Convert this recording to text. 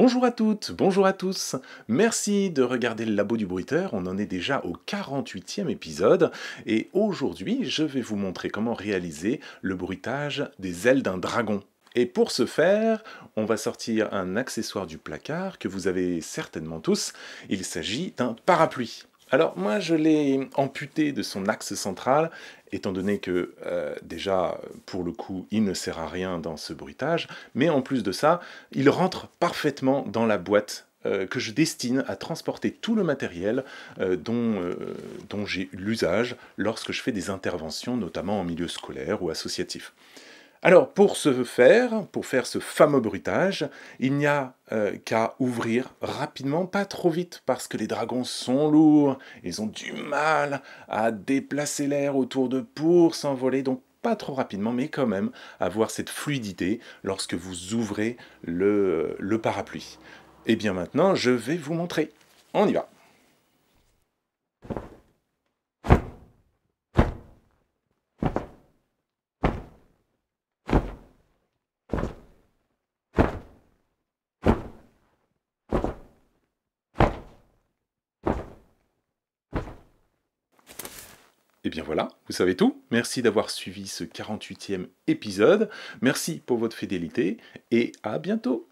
Bonjour à toutes, bonjour à tous. Merci de regarder le labo du bruiteur. On en est déjà au 48e épisode et aujourd'hui, je vais vous montrer comment réaliser le bruitage des ailes d'un dragon. Et pour ce faire, on va sortir un accessoire du placard que vous avez certainement tous. Il s'agit d'un parapluie. Alors moi je l'ai amputé de son axe central, étant donné que euh, déjà pour le coup il ne sert à rien dans ce bruitage, mais en plus de ça il rentre parfaitement dans la boîte euh, que je destine à transporter tout le matériel euh, dont, dont j'ai l'usage lorsque je fais des interventions, notamment en milieu scolaire ou associatif. Alors pour ce faire, pour faire ce fameux bruitage, il n'y a euh, qu'à ouvrir rapidement, pas trop vite, parce que les dragons sont lourds, ils ont du mal à déplacer l'air autour de pour s'envoler, donc pas trop rapidement, mais quand même avoir cette fluidité lorsque vous ouvrez le, le parapluie. Et eh bien maintenant, je vais vous montrer. On y va Et eh bien voilà, vous savez tout. Merci d'avoir suivi ce 48e épisode. Merci pour votre fidélité et à bientôt.